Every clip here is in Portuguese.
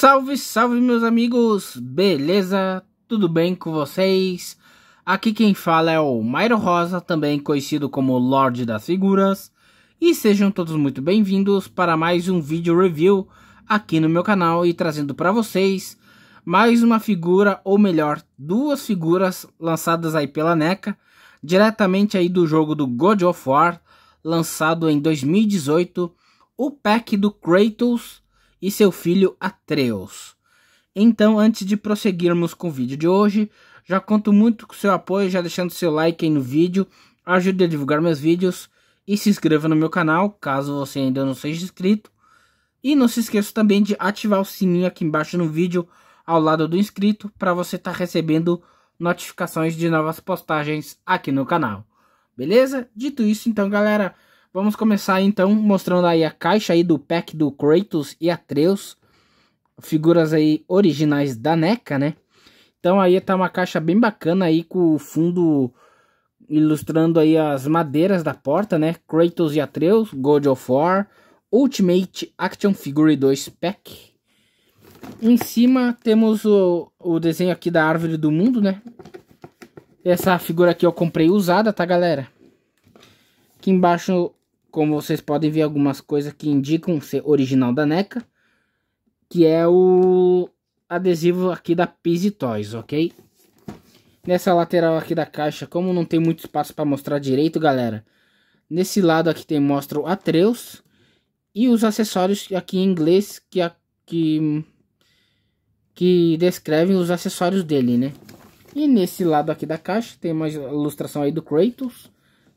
Salve, salve meus amigos, beleza? Tudo bem com vocês? Aqui quem fala é o Mairo Rosa, também conhecido como Lorde das Figuras, e sejam todos muito bem-vindos para mais um vídeo review aqui no meu canal e trazendo para vocês mais uma figura, ou melhor, duas figuras lançadas aí pela NECA, diretamente aí do jogo do God of War, lançado em 2018, o pack do Kratos e seu filho Atreus. Então, antes de prosseguirmos com o vídeo de hoje, já conto muito com seu apoio, já deixando seu like aí no vídeo, ajude a divulgar meus vídeos e se inscreva no meu canal, caso você ainda não seja inscrito. E não se esqueça também de ativar o sininho aqui embaixo no vídeo, ao lado do inscrito, para você estar tá recebendo notificações de novas postagens aqui no canal. Beleza? Dito isso, então, galera, Vamos começar então mostrando aí a caixa aí do pack do Kratos e Atreus. Figuras aí originais da NECA, né? Então aí tá uma caixa bem bacana aí com o fundo ilustrando aí as madeiras da porta, né? Kratos e Atreus, God of War, Ultimate Action Figure 2 Pack. Em cima temos o, o desenho aqui da Árvore do Mundo, né? Essa figura aqui eu comprei usada, tá galera? Aqui embaixo como vocês podem ver, algumas coisas que indicam ser original da NECA. Que é o adesivo aqui da Pizzy Toys, ok? Nessa lateral aqui da caixa, como não tem muito espaço para mostrar direito, galera. Nesse lado aqui tem mostra o Atreus. E os acessórios aqui em inglês que, que, que descrevem os acessórios dele, né? E nesse lado aqui da caixa tem uma ilustração aí do Kratos,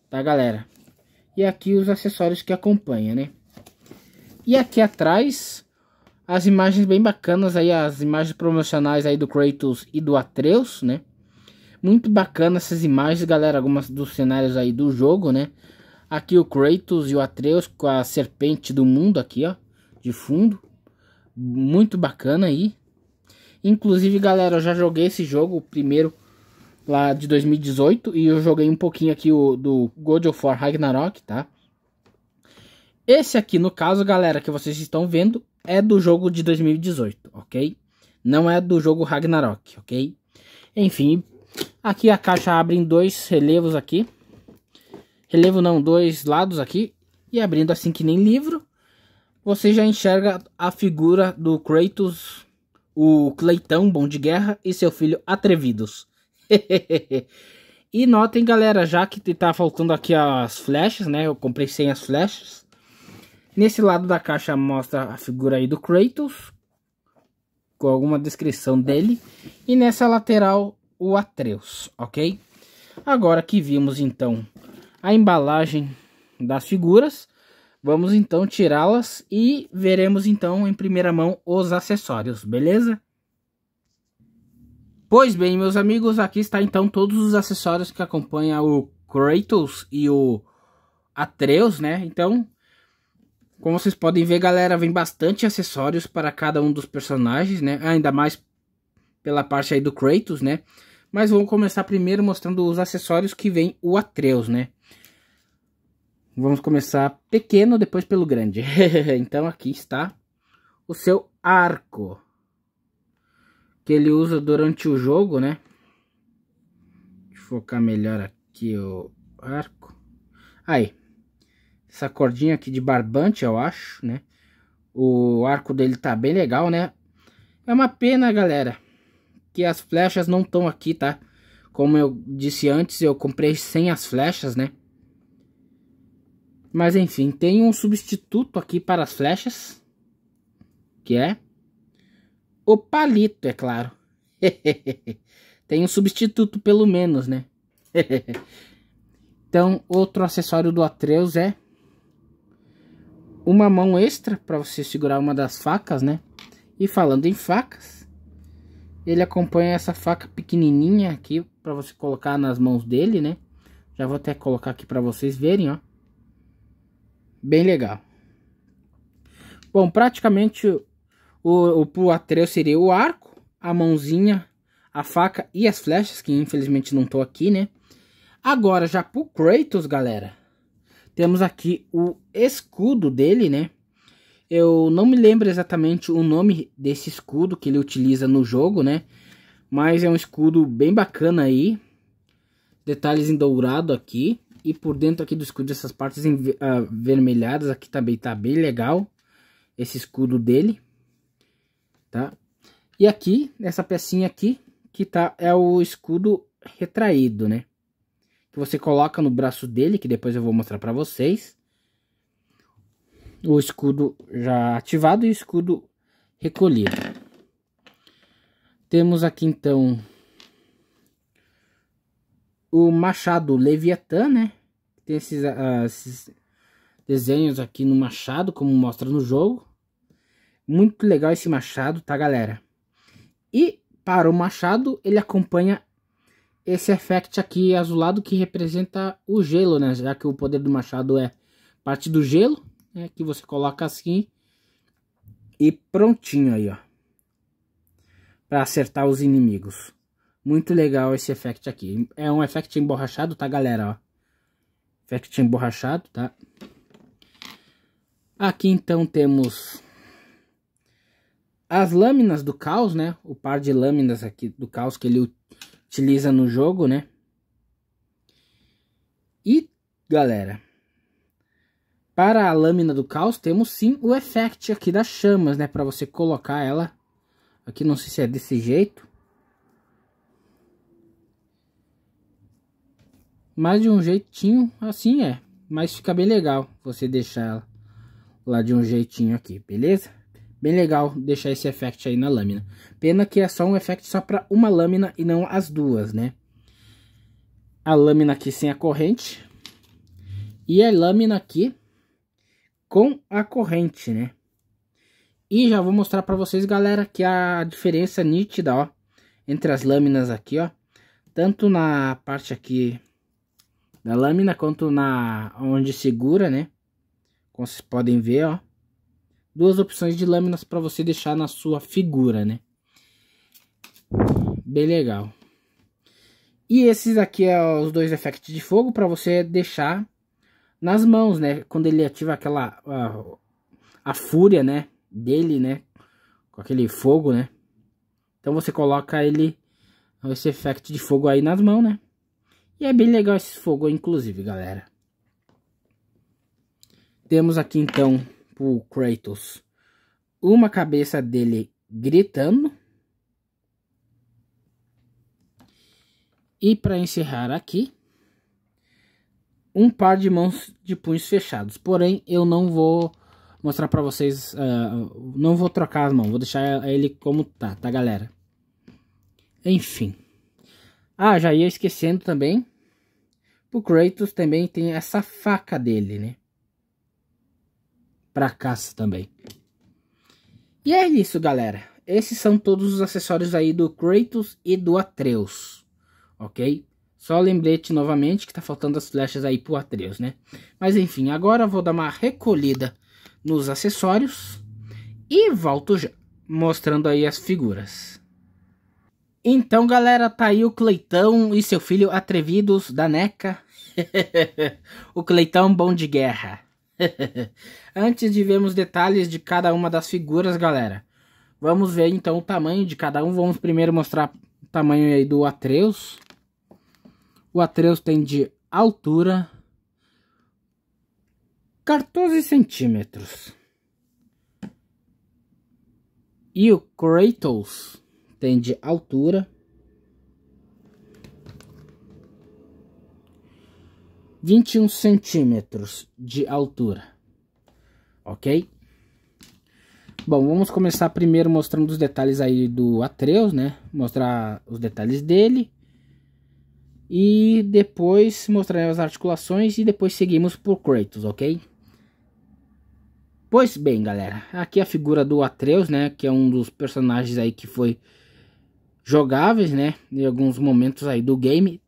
tá galera? E aqui os acessórios que acompanha, né? E aqui atrás, as imagens bem bacanas aí, as imagens promocionais aí do Kratos e do Atreus, né? Muito bacana essas imagens, galera, algumas dos cenários aí do jogo, né? Aqui o Kratos e o Atreus com a serpente do mundo aqui, ó, de fundo. Muito bacana aí. Inclusive, galera, eu já joguei esse jogo, o primeiro lá de 2018 e eu joguei um pouquinho aqui o do God of War Ragnarok, tá? Esse aqui, no caso, galera, que vocês estão vendo, é do jogo de 2018, ok? Não é do jogo Ragnarok, ok? Enfim, aqui a caixa abre em dois relevos aqui. Relevo não, dois lados aqui. E abrindo assim que nem livro, você já enxerga a figura do Kratos, o Cleitão, bom de guerra, e seu filho Atrevidos. e notem, galera, já que tá faltando aqui as flechas, né? Eu comprei sem as flechas. Nesse lado da caixa mostra a figura aí do Kratos. Com alguma descrição dele. E nessa lateral, o Atreus, ok? Agora que vimos, então, a embalagem das figuras. Vamos então tirá-las e veremos então em primeira mão os acessórios, beleza? Pois bem, meus amigos, aqui está então todos os acessórios que acompanham o Kratos e o Atreus, né? Então, como vocês podem ver, galera, vem bastante acessórios para cada um dos personagens, né? Ainda mais pela parte aí do Kratos, né? Mas vamos começar primeiro mostrando os acessórios que vem o Atreus, né? Vamos começar pequeno, depois pelo grande. então aqui está o seu arco que ele usa durante o jogo, né? Deixa eu focar melhor aqui o arco. Aí. Essa cordinha aqui de barbante, eu acho, né? O arco dele tá bem legal, né? É uma pena, galera, que as flechas não estão aqui, tá? Como eu disse antes, eu comprei sem as flechas, né? Mas enfim, tem um substituto aqui para as flechas, que é o palito, é claro. Tem um substituto, pelo menos, né? então, outro acessório do Atreus é uma mão extra para você segurar uma das facas, né? E falando em facas, ele acompanha essa faca pequenininha aqui para você colocar nas mãos dele, né? Já vou até colocar aqui para vocês verem, ó. Bem legal. Bom, praticamente o, o pro Atreus seria o arco, a mãozinha, a faca e as flechas, que infelizmente não tô aqui, né? Agora, já pro Kratos, galera, temos aqui o escudo dele, né? Eu não me lembro exatamente o nome desse escudo que ele utiliza no jogo, né? Mas é um escudo bem bacana aí. Detalhes em dourado aqui. E por dentro aqui do escudo, essas partes avermelhadas ah, aqui também tá bem legal. Esse escudo dele tá? E aqui, nessa pecinha aqui, que tá, é o escudo retraído, né? Que você coloca no braço dele, que depois eu vou mostrar pra vocês. O escudo já ativado e o escudo recolhido. Temos aqui, então, o machado Leviatã, né? Tem esses, uh, esses desenhos aqui no machado, como mostra no jogo. Muito legal esse machado, tá, galera? E para o machado, ele acompanha esse effect aqui azulado que representa o gelo, né? Já que o poder do machado é parte do gelo, né? Que você coloca assim e prontinho aí, ó. Para acertar os inimigos. Muito legal esse effect aqui. É um effect emborrachado, tá, galera? Ó. Effect emborrachado, tá? Aqui então temos as lâminas do caos, né? O par de lâminas aqui do caos que ele utiliza no jogo, né? E, galera, para a lâmina do caos temos sim o effect aqui das chamas, né? Para você colocar ela aqui, não sei se é desse jeito. Mas de um jeitinho assim é, mas fica bem legal você deixar ela lá de um jeitinho aqui, beleza? Bem legal deixar esse effect aí na lâmina. Pena que é só um effect só para uma lâmina e não as duas, né? A lâmina aqui sem a corrente. E a lâmina aqui com a corrente, né? E já vou mostrar para vocês, galera, que a diferença nítida, ó. Entre as lâminas aqui, ó. Tanto na parte aqui da lâmina, quanto na onde segura, né? Como vocês podem ver, ó duas opções de lâminas para você deixar na sua figura, né? Bem legal. E esses aqui é os dois efeitos de fogo para você deixar nas mãos, né? Quando ele ativa aquela a, a, fúria, né? Dele, né? Com aquele fogo, né? Então você coloca ele esse efeito de fogo aí nas mãos, né? E é bem legal esse fogo, inclusive, galera. Temos aqui então Tipo o Kratos. Uma cabeça dele gritando. E para encerrar aqui, um par de mãos de punhos fechados. Porém, eu não vou mostrar para vocês, uh, não vou trocar as mãos, vou deixar ele como tá, tá galera? Enfim. Ah, já ia esquecendo também. O Kratos também tem essa faca dele, né? para caça também. E é isso, galera. Esses são todos os acessórios aí do Kratos e do Atreus, ok? Só lembrete novamente que tá faltando as flechas aí pro Atreus, né? Mas enfim, agora vou dar uma recolhida nos acessórios e volto já, mostrando aí as figuras. Então, galera, tá aí o Cleitão e seu filho atrevidos da NECA. o Cleitão bom de guerra. Antes de vermos detalhes de cada uma das figuras, galera, vamos ver então o tamanho de cada um. Vamos primeiro mostrar o tamanho aí do Atreus. O Atreus tem de altura 14 centímetros. E o Kratos tem de altura 21 centímetros de altura, ok? Bom, vamos começar primeiro mostrando os detalhes aí do Atreus, né? Mostrar os detalhes dele. E depois mostrar as articulações e depois seguimos por Kratos, ok? Pois bem, galera, aqui a figura do Atreus, né, que é um dos personagens aí que foi jogáveis, né, em alguns momentos aí do game.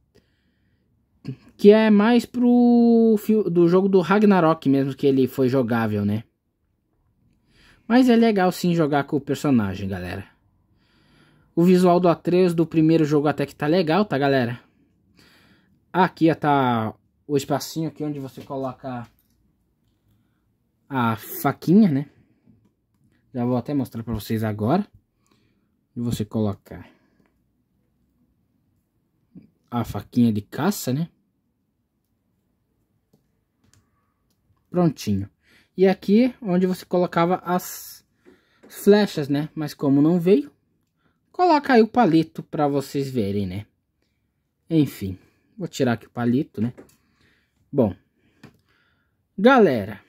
Que é mais pro do jogo do Ragnarok mesmo, que ele foi jogável, né? Mas é legal sim jogar com o personagem, galera. O visual do Atreus do primeiro jogo até que tá legal, tá, galera? Aqui tá o espacinho aqui onde você coloca a faquinha, né? Já vou até mostrar pra vocês agora. E você coloca a faquinha de caça, né? prontinho. E aqui onde você colocava as flechas, né? Mas como não veio, coloca aí o palito para vocês verem, né? Enfim, vou tirar aqui o palito, né? Bom, galera,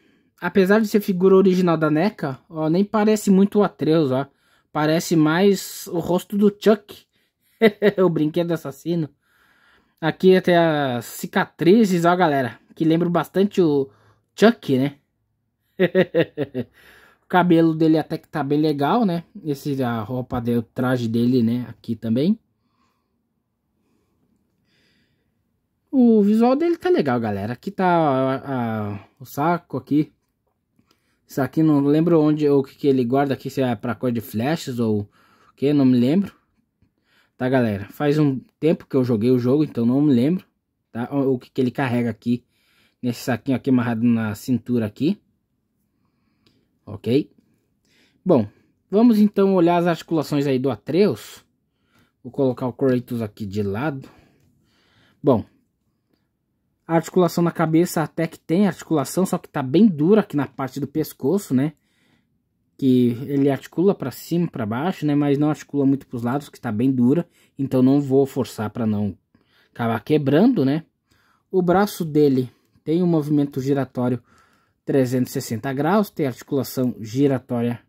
apesar de ser figura original da NECA, ó, nem parece muito o Atreus, ó. Parece mais o rosto do Chuck, o brinquedo assassino. Aqui até as cicatrizes, ó, galera, que lembra bastante o, Chuck, né? o cabelo dele até que tá bem legal, né? Esse, a roupa dele, o traje dele, né? Aqui também. O visual dele tá legal, galera. Aqui tá a, a, o saco aqui. Isso aqui não lembro onde o que, que ele guarda aqui, se é pra cor de flechas ou o que, não me lembro. Tá, galera? Faz um tempo que eu joguei o jogo, então não me lembro, tá? O que, que ele carrega aqui nesse saquinho aqui amarrado na cintura aqui. Ok? Bom, vamos então olhar as articulações aí do Atreus. Vou colocar o Kratos aqui de lado. Bom, a articulação na cabeça até que tem articulação, só que tá bem dura aqui na parte do pescoço, né? Que ele articula para cima, para baixo, né? Mas não articula muito para os lados, que tá bem dura. Então não vou forçar para não acabar quebrando, né? O braço dele tem um movimento giratório 360 graus, tem articulação giratória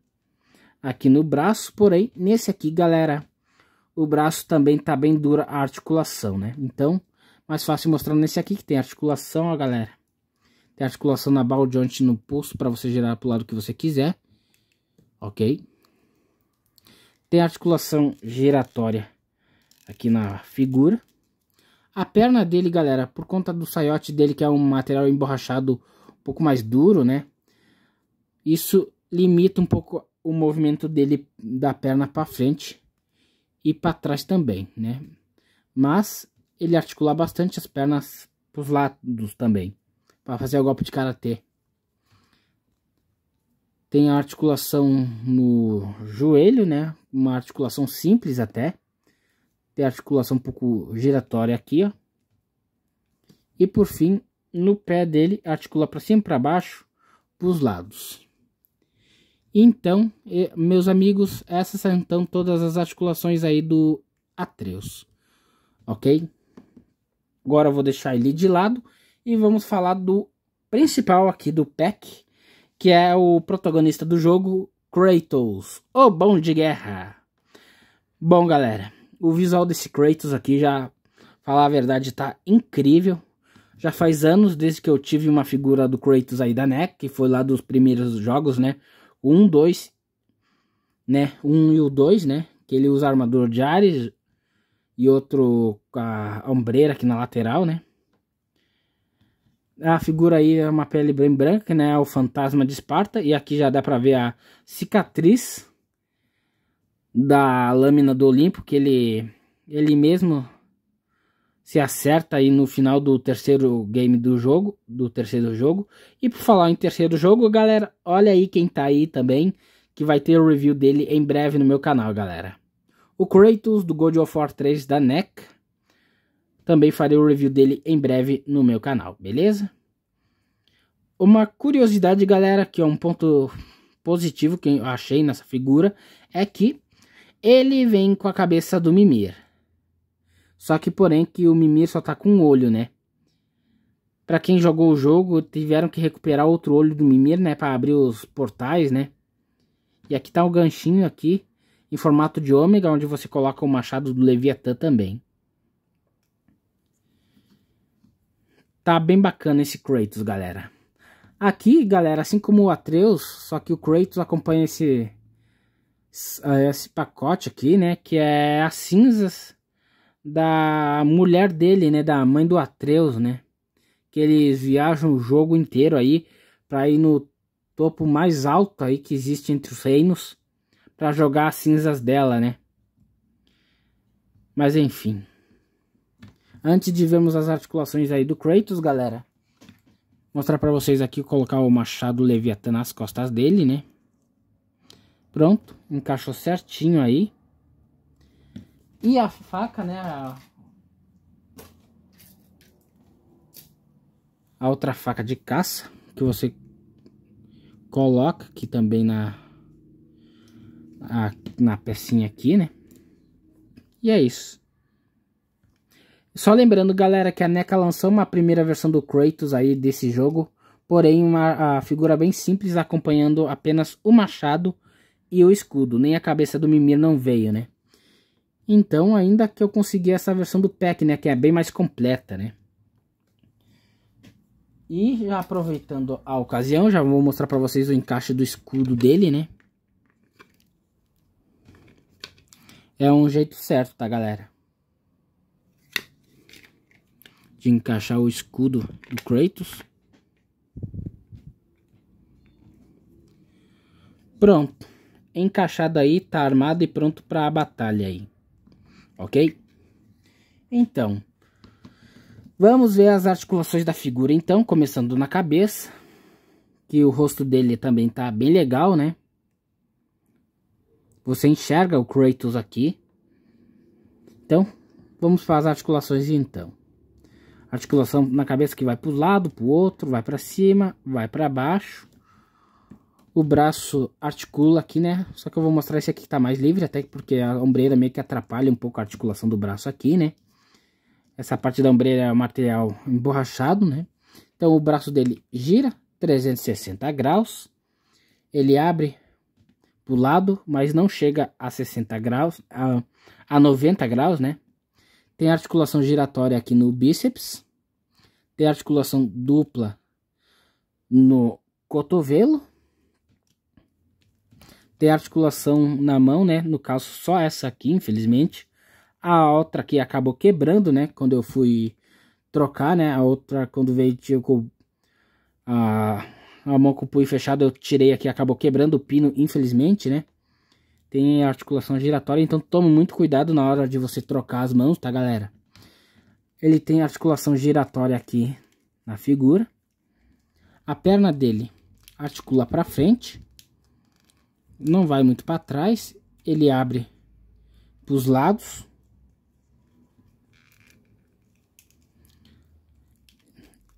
aqui no braço, porém, nesse aqui, galera, o braço também tá bem dura a articulação, né? Então, mais fácil mostrar nesse aqui que tem articulação, ó, galera. Tem articulação na baldeonte no pulso para você girar pro lado que você quiser, ok? Tem articulação giratória aqui na figura. A perna dele, galera, por conta do saiote dele, que é um material emborrachado um pouco mais duro, né? Isso limita um pouco o movimento dele da perna para frente e para trás também, né? Mas ele articula bastante as pernas para os lados também, para fazer o golpe de karatê. Tem a articulação no joelho, né? Uma articulação simples até. Tem articulação um pouco giratória aqui, ó. E por fim, no pé dele, articula para cima e para baixo, para os lados. Então, meus amigos, essas são então todas as articulações aí do Atreus, ok? Agora eu vou deixar ele de lado e vamos falar do principal aqui do pack, que é o protagonista do jogo, Kratos, o bom de guerra. Bom, galera, o visual desse Kratos aqui já, falar a verdade, tá incrível. Já faz anos desde que eu tive uma figura do Kratos aí da NEC, que foi lá dos primeiros jogos, né? um dois né? Um e o dois né? Que ele usa armadura de Ares e outro a ombreira aqui na lateral, né? A figura aí é uma pele bem branca, né? É o fantasma de Esparta. E aqui já dá pra ver a cicatriz da lâmina do Olimpo, que ele, ele mesmo se acerta aí no final do terceiro game do jogo, do terceiro jogo. E por falar em terceiro jogo, galera, olha aí quem tá aí também, que vai ter o review dele em breve no meu canal, galera. O Kratos do God of War 3 da NEC. Também farei o review dele em breve no meu canal, beleza? Uma curiosidade, galera, que é um ponto positivo que eu achei nessa figura, é que ele vem com a cabeça do Mimir. Só que, porém, que o Mimir só tá com um olho, né? Para quem jogou o jogo, tiveram que recuperar outro olho do Mimir, né? Para abrir os portais, né? E aqui tá o ganchinho aqui, em formato de ômega, onde você coloca o machado do Leviatã também. Tá bem bacana esse Kratos, galera. Aqui, galera, assim como o Atreus, só que o Kratos acompanha esse esse pacote aqui, né? Que é as cinzas da mulher dele, né? Da mãe do Atreus, né? Que eles viajam o jogo inteiro aí para ir no topo mais alto aí que existe entre os reinos para jogar as cinzas dela, né? Mas enfim. Antes de vermos as articulações aí do Kratos, galera. Mostrar para vocês aqui, colocar o machado Leviatã nas costas dele, né? Pronto, encaixou certinho aí. E a faca, né, a... a outra faca de caça que você coloca aqui também na a, na pecinha aqui, né? E é isso. Só lembrando, galera, que a NECA lançou uma primeira versão do Kratos aí desse jogo, porém uma a figura bem simples, acompanhando apenas o machado e o escudo, nem a cabeça do Mimir não veio, né? Então, ainda que eu consegui essa versão do pack, né, que é bem mais completa, né? E já aproveitando a ocasião, já vou mostrar para vocês o encaixe do escudo dele, né? É um jeito certo, tá, galera? De encaixar o escudo do Kratos. Pronto encaixado aí, tá armado e pronto para a batalha aí. Ok? Então, vamos ver as articulações da figura então, começando na cabeça, que o rosto dele também tá bem legal, né? Você enxerga o Kratos aqui. Então, vamos para as articulações então. Articulação na cabeça que vai para o lado, para o outro, vai para cima, vai para baixo o braço articula aqui, né? Só que eu vou mostrar esse aqui que tá mais livre, até porque a ombreira meio que atrapalha um pouco a articulação do braço aqui, né? Essa parte da ombreira é um material emborrachado, né? Então o braço dele gira 360 graus. Ele abre pro lado, mas não chega a 60 graus, a, a 90 graus, né? Tem articulação giratória aqui no bíceps. Tem articulação dupla no cotovelo ter articulação na mão, né? No caso, só essa aqui, infelizmente. A outra que acabou quebrando, né? Quando eu fui trocar, né? A outra, quando veio tinha com a, a mão com o punho fechado, eu tirei aqui, acabou quebrando o pino, infelizmente, né? Tem articulação giratória, então tome muito cuidado na hora de você trocar as mãos, tá, galera? Ele tem articulação giratória aqui na figura. A perna dele articula para frente não vai muito para trás, ele abre para os lados.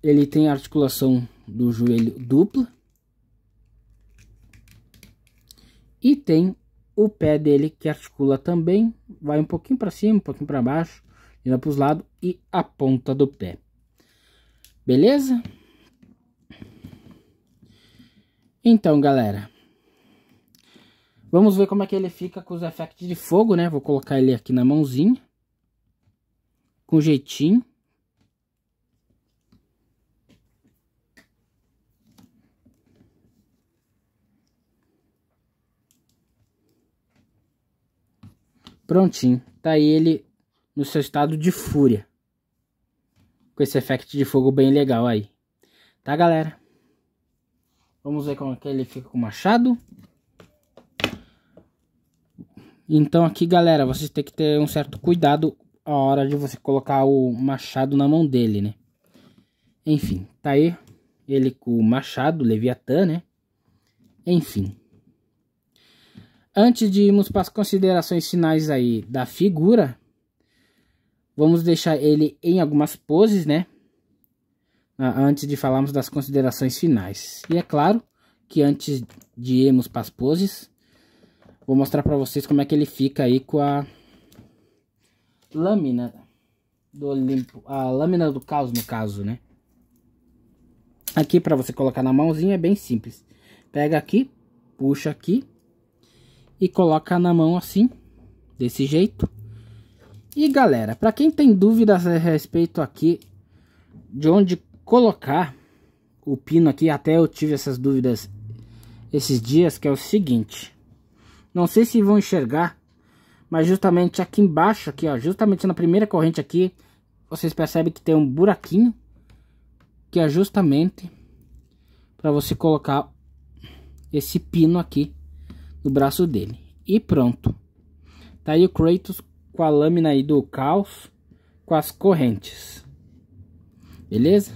Ele tem articulação do joelho dupla. E tem o pé dele que articula também, vai um pouquinho para cima, um pouquinho para baixo, indo para os lados e a ponta do pé. Beleza? Então, galera, Vamos ver como é que ele fica com os efeitos de fogo, né? Vou colocar ele aqui na mãozinha. Com jeitinho. Prontinho. Tá ele no seu estado de fúria. Com esse efeito de fogo bem legal aí. Tá, galera? Vamos ver como é que ele fica com o machado. Então aqui, galera, você tem que ter um certo cuidado a hora de você colocar o machado na mão dele, né? Enfim, tá aí ele com o machado, Leviatã, né? Enfim. Antes de irmos para as considerações finais aí da figura, vamos deixar ele em algumas poses, né? Ah, antes de falarmos das considerações finais. E é claro que antes de irmos para as poses, Vou mostrar pra vocês como é que ele fica aí com a lâmina do Olimpo. A lâmina do caos, no caso, né? Aqui pra você colocar na mãozinha é bem simples. Pega aqui, puxa aqui e coloca na mão assim, desse jeito. E galera, para quem tem dúvidas a respeito aqui de onde colocar o pino aqui, até eu tive essas dúvidas esses dias, que é o seguinte. Não sei se vão enxergar, mas justamente aqui embaixo, aqui, ó, justamente na primeira corrente aqui, vocês percebem que tem um buraquinho, que é justamente para você colocar esse pino aqui no braço dele. E pronto. Tá aí o Kratos com a lâmina aí do caos, com as correntes. Beleza?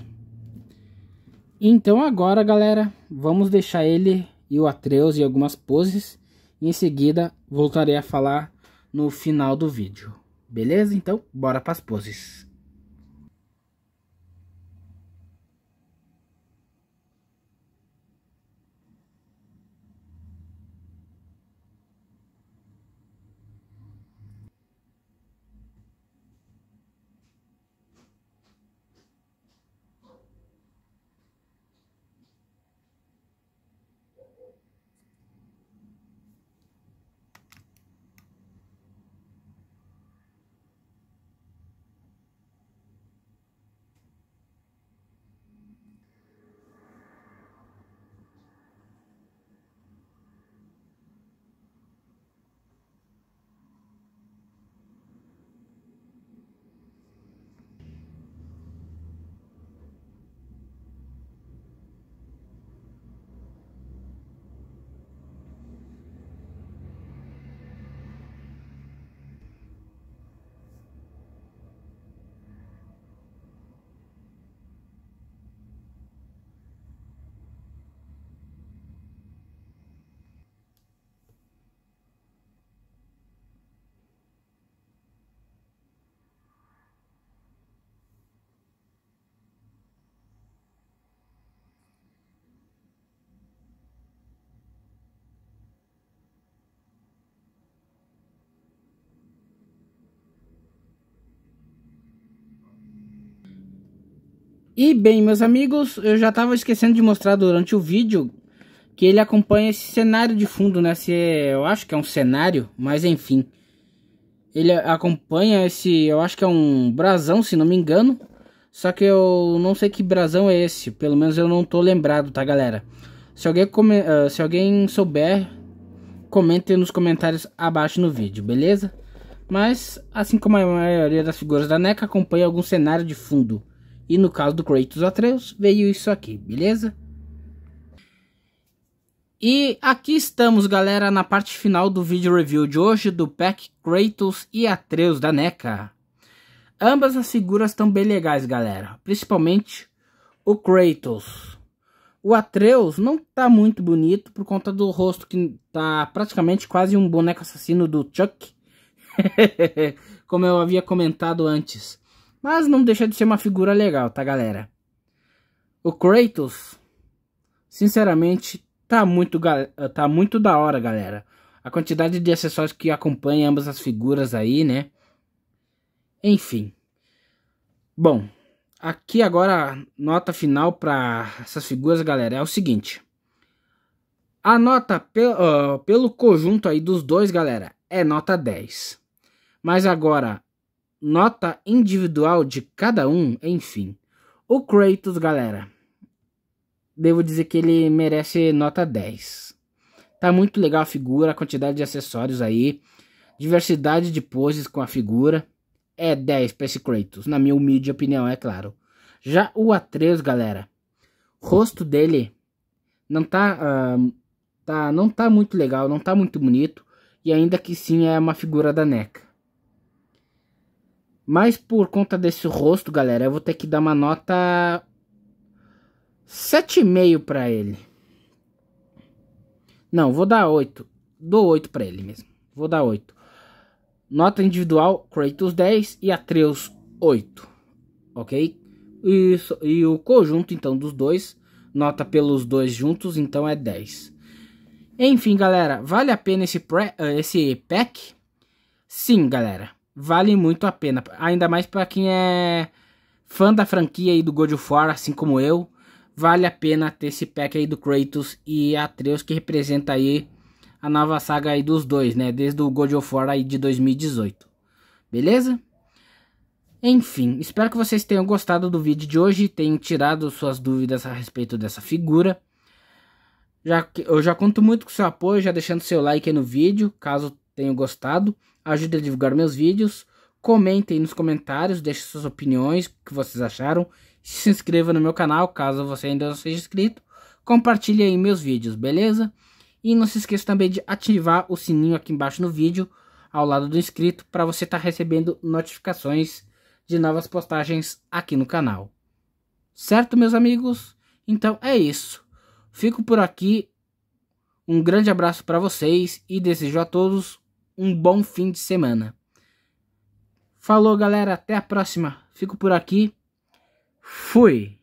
Então agora, galera, vamos deixar ele e o Atreus em algumas poses em seguida, voltarei a falar no final do vídeo. Beleza? Então, bora para as poses. E bem, meus amigos, eu já estava esquecendo de mostrar durante o vídeo que ele acompanha esse cenário de fundo, né? Se é, eu acho que é um cenário, mas enfim. Ele acompanha esse, eu acho que é um brasão, se não me engano. Só que eu não sei que brasão é esse, pelo menos eu não tô lembrado, tá, galera? Se alguém, come, uh, se alguém souber, comente nos comentários abaixo no vídeo, beleza? Mas, assim como a maioria das figuras da NECA, acompanha algum cenário de fundo. E no caso do Kratos Atreus, veio isso aqui, beleza? E aqui estamos, galera, na parte final do vídeo review de hoje do pack Kratos e Atreus da NECA. Ambas as figuras estão bem legais, galera. Principalmente o Kratos. O Atreus não tá muito bonito por conta do rosto que tá praticamente quase um boneco assassino do Chuck. Como eu havia comentado antes. Mas não deixa de ser uma figura legal, tá, galera? O Kratos, sinceramente, tá muito, tá muito da hora, galera. A quantidade de acessórios que acompanha ambas as figuras aí, né? Enfim. Bom, aqui agora nota final para essas figuras, galera, é o seguinte. A nota pe uh, pelo conjunto aí dos dois, galera, é nota 10. Mas agora, nota individual de cada um, enfim. O Kratos, galera, devo dizer que ele merece nota 10. Tá muito legal a figura, a quantidade de acessórios aí, diversidade de poses com a figura. É 10 para esse Kratos, na minha humilde opinião, é claro. Já o Atreus, galera, rosto dele não tá, uh, tá, não tá muito legal, não tá muito bonito, e ainda que sim é uma figura da NECA. Mas por conta desse rosto, galera, eu vou ter que dar uma nota 7,5 para ele. Não, vou dar 8. Dou 8 para ele mesmo. Vou dar 8. Nota individual, Kratos 10 e Atreus 8. Ok? E, e o conjunto, então, dos dois, nota pelos dois juntos, então é 10. Enfim, galera, vale a pena esse, pré, eh, esse pack? Sim, galera vale muito a pena. Ainda mais para quem é fã da franquia e do God of War, assim como eu. Vale a pena ter esse pack aí do Kratos e Atreus que representa aí a nova saga aí dos dois, né? Desde o God of War aí de 2018. Beleza? Enfim, espero que vocês tenham gostado do vídeo de hoje, tenham tirado suas dúvidas a respeito dessa figura. Já, eu já conto muito com seu apoio, já deixando seu like aí no vídeo, caso tenham gostado ajude a divulgar meus vídeos, comentem nos comentários, deixem suas opiniões, o que vocês acharam, se inscreva no meu canal caso você ainda não seja inscrito, compartilhe aí meus vídeos, beleza? E não se esqueça também de ativar o sininho aqui embaixo no vídeo, ao lado do inscrito, para você estar tá recebendo notificações de novas postagens aqui no canal. Certo, meus amigos? Então é isso. Fico por aqui. Um grande abraço para vocês e desejo a todos um bom fim de semana. Falou, galera. Até a próxima. Fico por aqui. Fui.